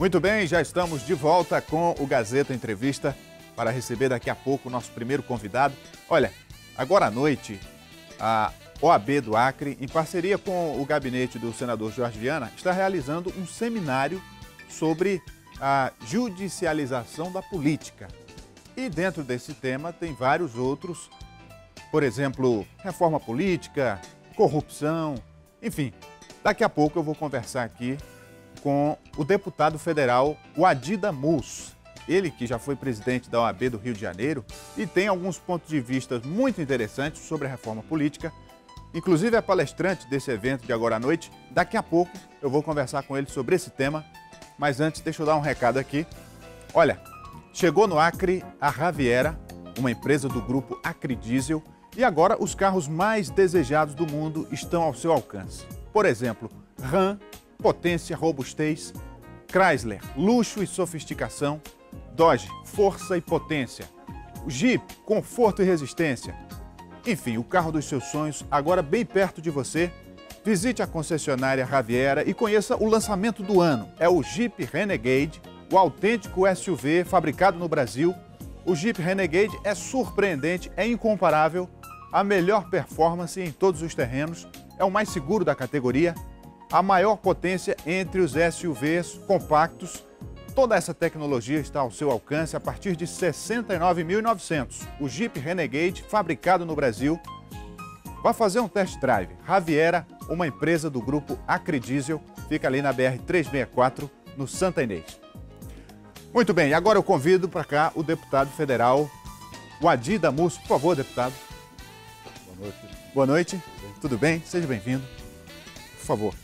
Muito bem, já estamos de volta com o Gazeta Entrevista para receber daqui a pouco o nosso primeiro convidado. Olha, agora à noite, a OAB do Acre, em parceria com o gabinete do senador Jorge Viana, está realizando um seminário sobre a judicialização da política. E dentro desse tema tem vários outros, por exemplo, reforma política, corrupção, enfim. Daqui a pouco eu vou conversar aqui com o deputado federal Wadida Mus. Ele que já foi presidente da OAB do Rio de Janeiro e tem alguns pontos de vista muito interessantes sobre a reforma política. Inclusive é palestrante desse evento de agora à noite. Daqui a pouco eu vou conversar com ele sobre esse tema. Mas antes, deixa eu dar um recado aqui. Olha, chegou no Acre a Raviera, uma empresa do grupo Acre Diesel, e agora os carros mais desejados do mundo estão ao seu alcance. Por exemplo, Ram potência, robustez, Chrysler, luxo e sofisticação, Dodge, força e potência, Jeep, conforto e resistência. Enfim, o carro dos seus sonhos agora bem perto de você. Visite a concessionária Raviera e conheça o lançamento do ano. É o Jeep Renegade, o autêntico SUV fabricado no Brasil. O Jeep Renegade é surpreendente, é incomparável, a melhor performance em todos os terrenos, é o mais seguro da categoria a maior potência entre os SUVs compactos. Toda essa tecnologia está ao seu alcance a partir de 69.900. O Jeep Renegade, fabricado no Brasil, vai fazer um test drive. Raviera, uma empresa do grupo Acridiesel, fica ali na BR 364, no Santa Inês. Muito bem, agora eu convido para cá o deputado federal Wadi Damus. Por favor, deputado. Boa noite. Boa noite. Tudo bem? Seja bem-vindo. Por favor.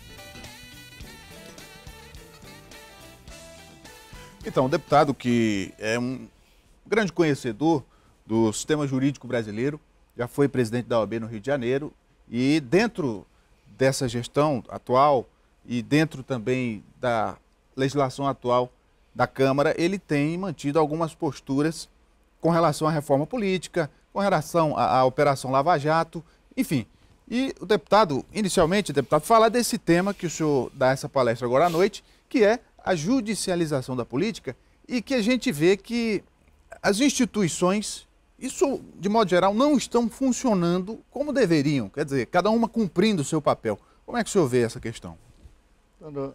Então, o deputado que é um grande conhecedor do sistema jurídico brasileiro, já foi presidente da OAB no Rio de Janeiro e dentro dessa gestão atual e dentro também da legislação atual da Câmara, ele tem mantido algumas posturas com relação à reforma política, com relação à, à Operação Lava Jato, enfim. E o deputado, inicialmente, deputado, falar desse tema que o senhor dá essa palestra agora à noite, que é a judicialização da política e que a gente vê que as instituições, isso de modo geral, não estão funcionando como deveriam, quer dizer, cada uma cumprindo o seu papel. Como é que o senhor vê essa questão? O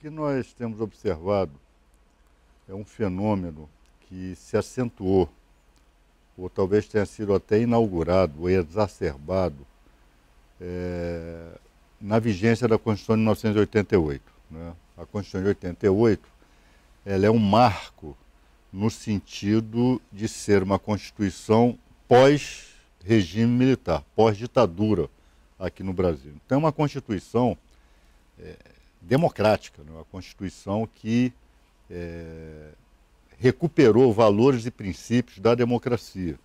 que nós temos observado é um fenômeno que se acentuou, ou talvez tenha sido até inaugurado ou exacerbado é, na vigência da Constituição de 1988. Né? a Constituição de 88, ela é um marco no sentido de ser uma Constituição pós-regime militar, pós-ditadura aqui no Brasil. Então, é uma Constituição é, democrática, né? uma Constituição que é, recuperou valores e princípios da democracia.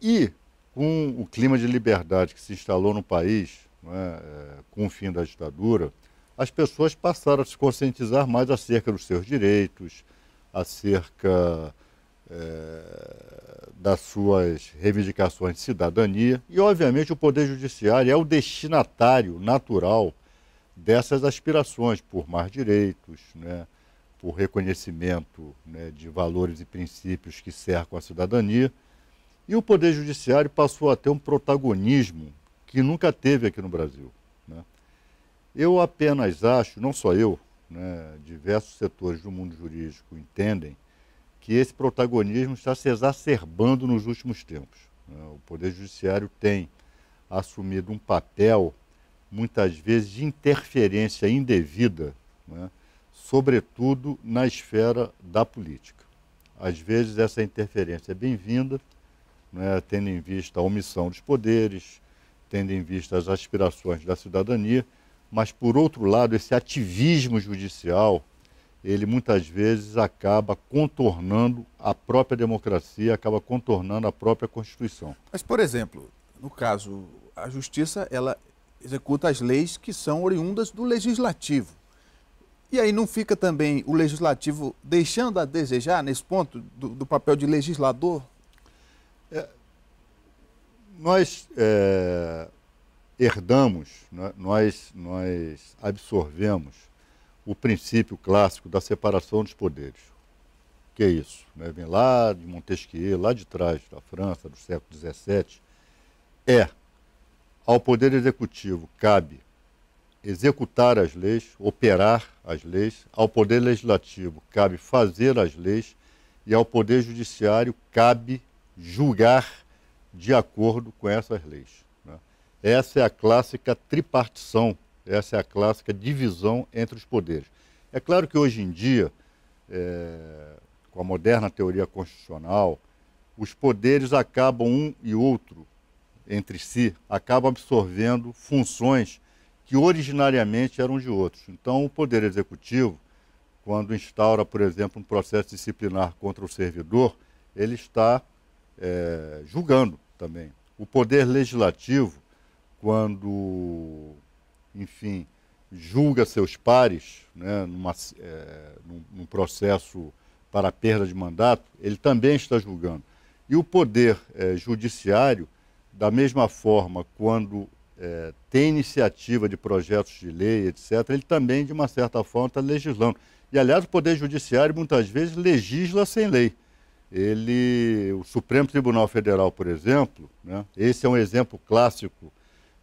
E, com o clima de liberdade que se instalou no país, né, com o fim da ditadura, as pessoas passaram a se conscientizar mais acerca dos seus direitos, acerca é, das suas reivindicações de cidadania. E, obviamente, o Poder Judiciário é o destinatário natural dessas aspirações por mais direitos, né, por reconhecimento né, de valores e princípios que cercam a cidadania. E o Poder Judiciário passou a ter um protagonismo que nunca teve aqui no Brasil. Eu apenas acho, não só eu, né, diversos setores do mundo jurídico entendem que esse protagonismo está se exacerbando nos últimos tempos. Né? O Poder Judiciário tem assumido um papel, muitas vezes, de interferência indevida, né? sobretudo na esfera da política. Às vezes, essa interferência é bem-vinda, né? tendo em vista a omissão dos poderes, tendo em vista as aspirações da cidadania mas, por outro lado, esse ativismo judicial, ele muitas vezes acaba contornando a própria democracia, acaba contornando a própria Constituição. Mas, por exemplo, no caso, a Justiça, ela executa as leis que são oriundas do Legislativo. E aí não fica também o Legislativo deixando a desejar, nesse ponto, do, do papel de legislador? É, nós... É herdamos, né, nós, nós absorvemos o princípio clássico da separação dos poderes. O que é isso? Né? Vem lá de Montesquieu, lá de trás da França, do século XVII. É, ao poder executivo cabe executar as leis, operar as leis, ao poder legislativo cabe fazer as leis e ao poder judiciário cabe julgar de acordo com essas leis. Essa é a clássica tripartição, essa é a clássica divisão entre os poderes. É claro que hoje em dia, é, com a moderna teoria constitucional, os poderes acabam um e outro entre si, acabam absorvendo funções que originariamente eram de outros. Então, o poder executivo, quando instaura, por exemplo, um processo disciplinar contra o servidor, ele está é, julgando também. O poder legislativo quando, enfim, julga seus pares né, numa, é, num, num, processo para perda de mandato, ele também está julgando. E o poder é, judiciário, da mesma forma, quando é, tem iniciativa de projetos de lei, etc., ele também, de uma certa forma, está legislando. E, aliás, o Poder Judiciário muitas vezes legisla sem lei. Ele, o Supremo Tribunal Federal, por exemplo, né, esse é um exemplo clássico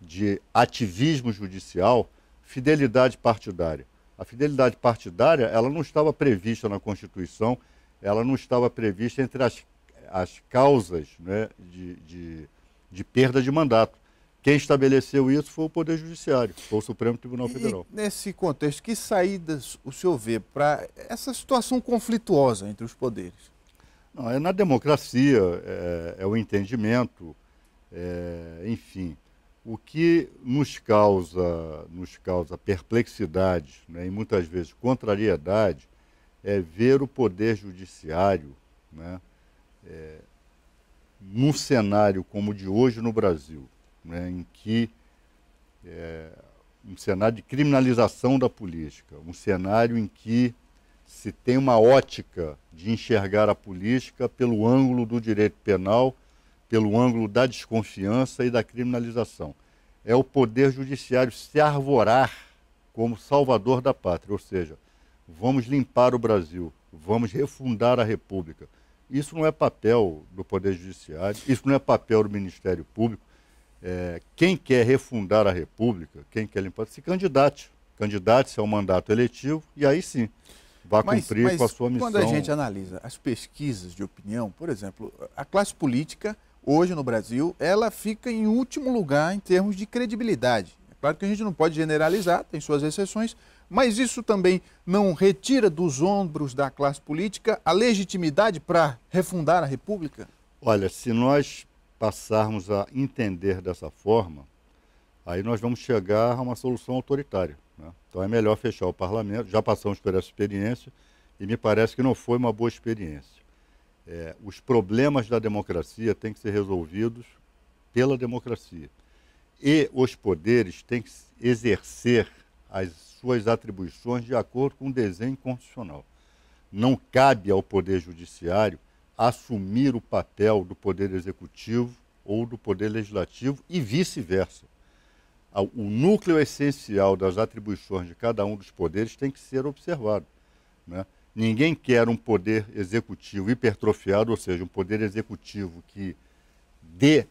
de ativismo judicial, fidelidade partidária. A fidelidade partidária ela não estava prevista na Constituição, ela não estava prevista entre as, as causas né, de, de, de perda de mandato. Quem estabeleceu isso foi o Poder Judiciário, foi o Supremo Tribunal Federal. E nesse contexto, que saídas o senhor vê para essa situação conflituosa entre os poderes? Não, é na democracia, é, é o entendimento, é, enfim. O que nos causa, nos causa perplexidade né, e muitas vezes contrariedade é ver o poder judiciário né, é, num cenário como o de hoje no Brasil, né, em que é, um cenário de criminalização da política, um cenário em que se tem uma ótica de enxergar a política pelo ângulo do direito penal pelo ângulo da desconfiança e da criminalização. É o poder judiciário se arvorar como salvador da pátria, ou seja, vamos limpar o Brasil, vamos refundar a República. Isso não é papel do Poder Judiciário, isso não é papel do Ministério Público. É, quem quer refundar a República, quem quer limpar, se candidate. Candidate-se ao mandato eletivo e aí sim vá mas, cumprir mas com a sua missão. Quando a gente analisa as pesquisas de opinião, por exemplo, a classe política hoje no Brasil, ela fica em último lugar em termos de credibilidade. É claro que a gente não pode generalizar, tem suas exceções, mas isso também não retira dos ombros da classe política a legitimidade para refundar a República? Olha, se nós passarmos a entender dessa forma, aí nós vamos chegar a uma solução autoritária. Né? Então é melhor fechar o parlamento, já passamos por essa experiência, e me parece que não foi uma boa experiência. É, os problemas da democracia têm que ser resolvidos pela democracia. E os poderes têm que exercer as suas atribuições de acordo com o desenho constitucional. Não cabe ao Poder Judiciário assumir o papel do Poder Executivo ou do Poder Legislativo e vice-versa. O núcleo essencial das atribuições de cada um dos poderes tem que ser observado. Né? Ninguém quer um poder executivo hipertrofiado, ou seja, um poder executivo que dê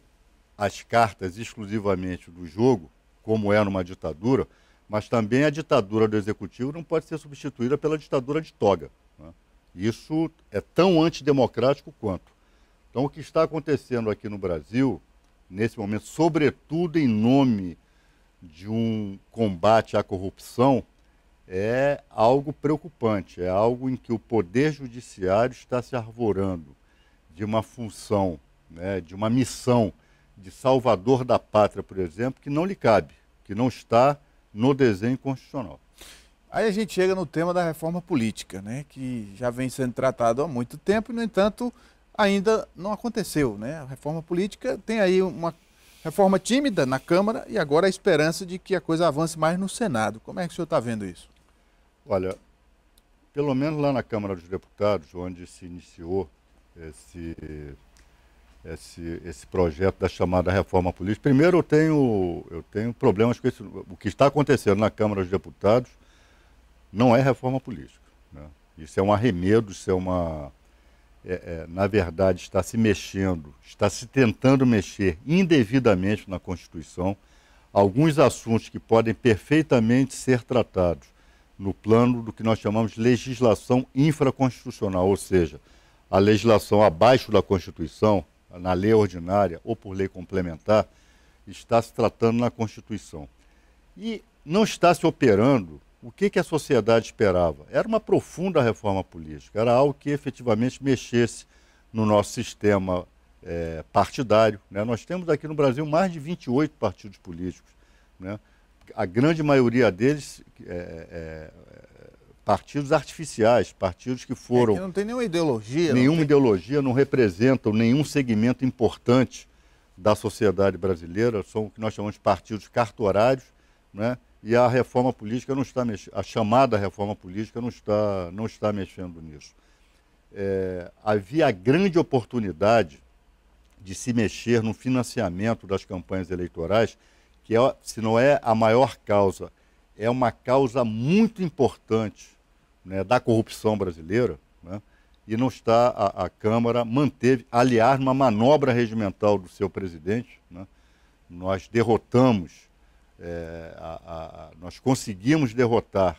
as cartas exclusivamente do jogo, como é numa ditadura, mas também a ditadura do executivo não pode ser substituída pela ditadura de toga. Né? Isso é tão antidemocrático quanto. Então, o que está acontecendo aqui no Brasil, nesse momento, sobretudo em nome de um combate à corrupção, é algo preocupante, é algo em que o Poder Judiciário está se arvorando de uma função, né, de uma missão de salvador da pátria, por exemplo, que não lhe cabe, que não está no desenho constitucional. Aí a gente chega no tema da reforma política, né, que já vem sendo tratado há muito tempo e, no entanto, ainda não aconteceu. Né? A reforma política tem aí uma reforma tímida na Câmara e agora a esperança de que a coisa avance mais no Senado. Como é que o senhor está vendo isso? Olha, pelo menos lá na Câmara dos Deputados, onde se iniciou esse, esse, esse projeto da chamada reforma política, primeiro eu tenho, eu tenho problemas com isso. O que está acontecendo na Câmara dos Deputados não é reforma política. Né? Isso é um arremedo, isso é uma. É, é, na verdade, está se mexendo, está se tentando mexer indevidamente na Constituição alguns assuntos que podem perfeitamente ser tratados no plano do que nós chamamos de legislação infraconstitucional, ou seja, a legislação abaixo da Constituição, na lei ordinária ou por lei complementar, está se tratando na Constituição. E não está se operando o que, que a sociedade esperava. Era uma profunda reforma política, era algo que efetivamente mexesse no nosso sistema é, partidário. Né? Nós temos aqui no Brasil mais de 28 partidos políticos. Né? a grande maioria deles é, é, partidos artificiais, partidos que foram. É que não tem nenhuma ideologia. Nenhuma não ideologia, não representam nenhum segmento importante da sociedade brasileira, são o que nós chamamos de partidos cartorários, né? e a reforma política não está mex... a chamada reforma política não está, não está mexendo nisso. É, havia a grande oportunidade de se mexer no financiamento das campanhas eleitorais que é, se não é a maior causa, é uma causa muito importante né, da corrupção brasileira, né, e não está a, a, Câmara manteve, aliás, numa manobra regimental do seu presidente, né, nós derrotamos, é, a, a, nós conseguimos derrotar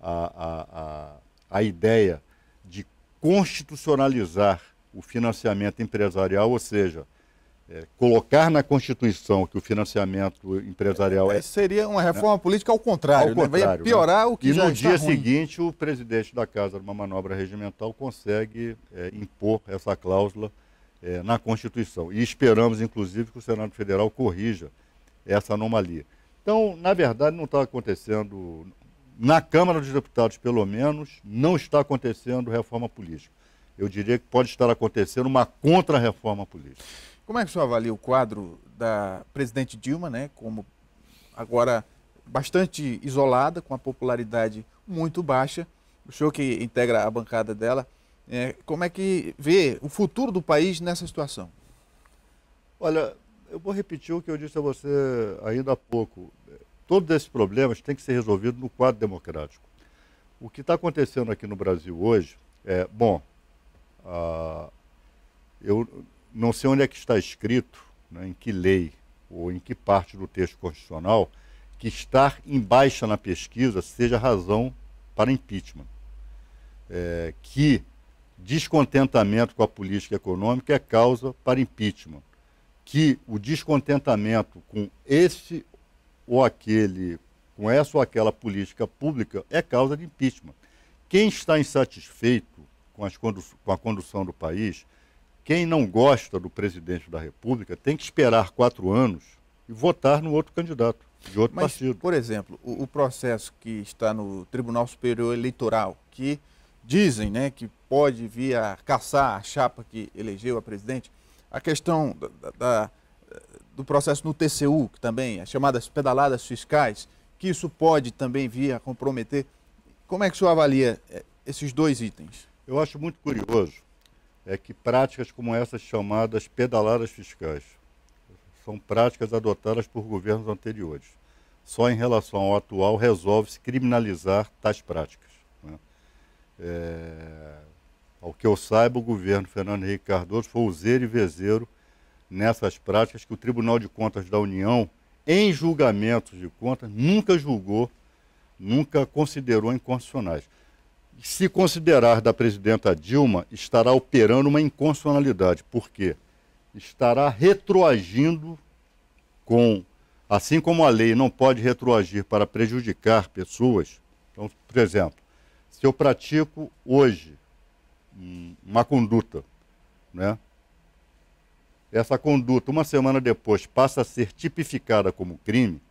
a, a ideia de constitucionalizar o financiamento empresarial, ou seja, é, colocar na Constituição que o financiamento empresarial é. é seria uma reforma né? política ao contrário, ao né? contrário né? piorar né? o que E já no dia ruim. seguinte, o presidente da Casa, numa manobra regimental, consegue é, impor essa cláusula é, na Constituição. E esperamos, inclusive, que o Senado Federal corrija essa anomalia. Então, na verdade, não está acontecendo, na Câmara dos Deputados, pelo menos, não está acontecendo reforma política. Eu diria que pode estar acontecendo uma contra-reforma política. Como é que o senhor avalia o quadro da presidente Dilma, né, como agora bastante isolada, com a popularidade muito baixa? O senhor que integra a bancada dela, é, como é que vê o futuro do país nessa situação? Olha, eu vou repetir o que eu disse a você ainda há pouco. Todos esses problemas têm que ser resolvidos no quadro democrático. O que está acontecendo aqui no Brasil hoje é, bom, ah, eu não sei onde é que está escrito, né, em que lei ou em que parte do texto constitucional, que estar em baixa na pesquisa seja razão para impeachment. É, que descontentamento com a política econômica é causa para impeachment. Que o descontentamento com esse ou aquele, com essa ou aquela política pública é causa de impeachment. Quem está insatisfeito com, as, com a condução do país quem não gosta do presidente da República tem que esperar quatro anos e votar no outro candidato, de outro Mas, partido. Por exemplo, o, o processo que está no Tribunal Superior Eleitoral, que dizem né, que pode vir a caçar a chapa que elegeu a presidente, a questão da, da, do processo no TCU, que também, as chamadas pedaladas fiscais, que isso pode também vir a comprometer. Como é que o senhor avalia eh, esses dois itens? Eu acho muito curioso é que práticas como essas chamadas pedaladas fiscais são práticas adotadas por governos anteriores. Só em relação ao atual resolve-se criminalizar tais práticas. Né? É, ao que eu saiba, o governo Fernando Henrique Cardoso foi useiro e vezeiro nessas práticas que o Tribunal de Contas da União, em julgamentos de contas, nunca julgou, nunca considerou inconstitucionais se considerar da presidenta Dilma, estará operando uma inconstitucionalidade, porque estará retroagindo com, assim como a lei não pode retroagir para prejudicar pessoas. Então, por exemplo, se eu pratico hoje uma conduta, né? Essa conduta, uma semana depois, passa a ser tipificada como crime.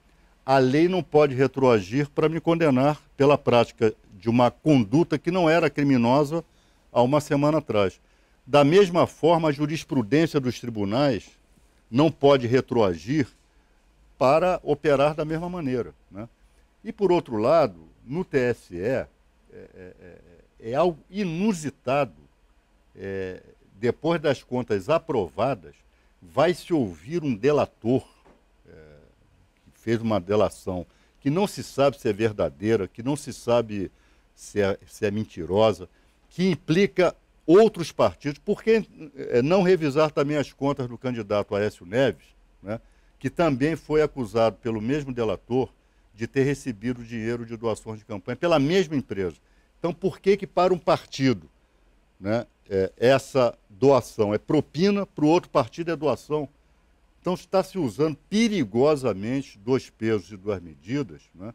A lei não pode retroagir para me condenar pela prática de uma conduta que não era criminosa há uma semana atrás. Da mesma forma, a jurisprudência dos tribunais não pode retroagir para operar da mesma maneira. Né? E, por outro lado, no TSE, é, é, é, é algo inusitado. É, depois das contas aprovadas, vai se ouvir um delator é, que fez uma delação que não se sabe se é verdadeira, que não se sabe se é, se é mentirosa, que implica outros partidos. Por que eh, não revisar também as contas do candidato Aécio Neves, né, que também foi acusado pelo mesmo delator de ter recebido dinheiro de doações de campanha pela mesma empresa? Então, por que, que para um partido né, é, essa doação é propina, para o outro partido é doação? Então, está se usando perigosamente dois pesos e duas medidas, né?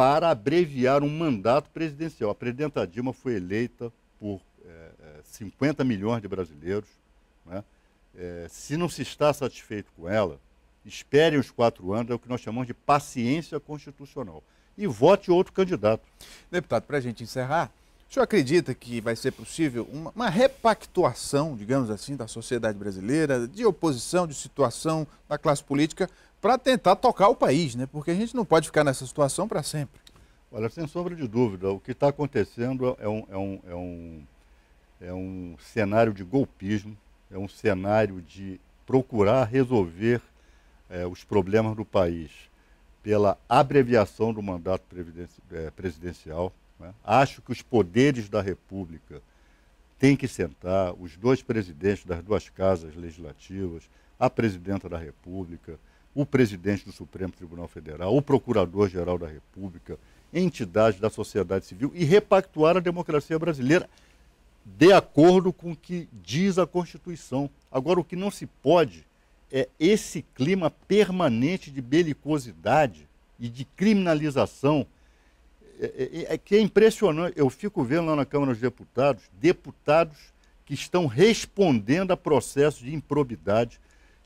para abreviar um mandato presidencial. A presidenta Dilma foi eleita por é, 50 é, milhões de brasileiros. Né? É, se não se está satisfeito com ela, esperem os quatro anos, é o que nós chamamos de paciência constitucional. E vote outro candidato. Deputado, para a gente encerrar, o senhor acredita que vai ser possível uma, uma, repactuação, digamos assim, da sociedade brasileira, de oposição, de situação da classe política, para tentar tocar o país, né? Porque a gente não pode ficar nessa situação para sempre. Olha, sem sombra de dúvida, o que está acontecendo é um, é, um, é, um, é um cenário de golpismo, é um cenário de procurar resolver é, os problemas do país pela abreviação do mandato é, presidencial. Né? Acho que os poderes da República têm que sentar, os dois presidentes das duas casas legislativas, a presidenta da República, o presidente do Supremo Tribunal Federal, o procurador-geral da República, entidades da sociedade civil e repactuar a democracia brasileira de acordo com o que diz a Constituição. Agora, o que não se pode é esse clima permanente de belicosidade e de criminalização, é, é, é, é que é impressionante. Eu fico vendo lá na Câmara dos Deputados, deputados que estão respondendo a processos de improbidade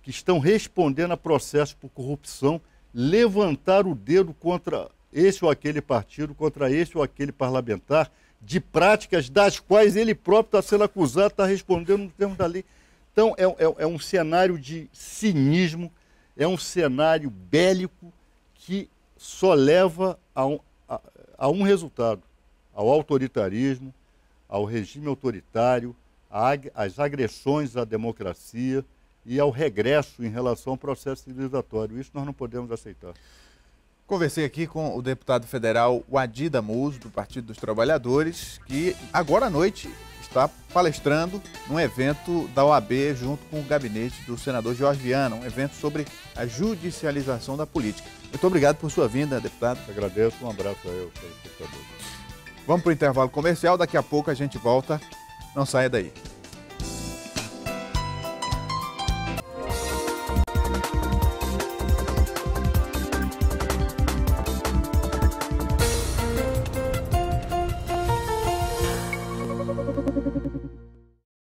que estão respondendo a processos por corrupção levantar o dedo contra esse ou aquele partido, contra esse ou aquele parlamentar, de práticas das quais ele próprio está sendo acusado, está respondendo no termo da lei. Então, é, é, é um cenário de cinismo, é um cenário bélico que só leva a um, a, a um resultado: ao autoritarismo, ao regime autoritário, às agressões à democracia e ao regresso em relação ao processo civilizatório. Isso nós não podemos aceitar. Conversei aqui com o deputado federal Wadida Mouso, do Partido dos Trabalhadores, que agora à noite está palestrando num evento da OAB junto com o gabinete do senador Jorge Viana, um evento sobre a judicialização da política. Muito obrigado por sua vinda, deputado. Eu agradeço, um abraço a eu, Vamos para o intervalo comercial, daqui a pouco a gente volta. Não saia daí.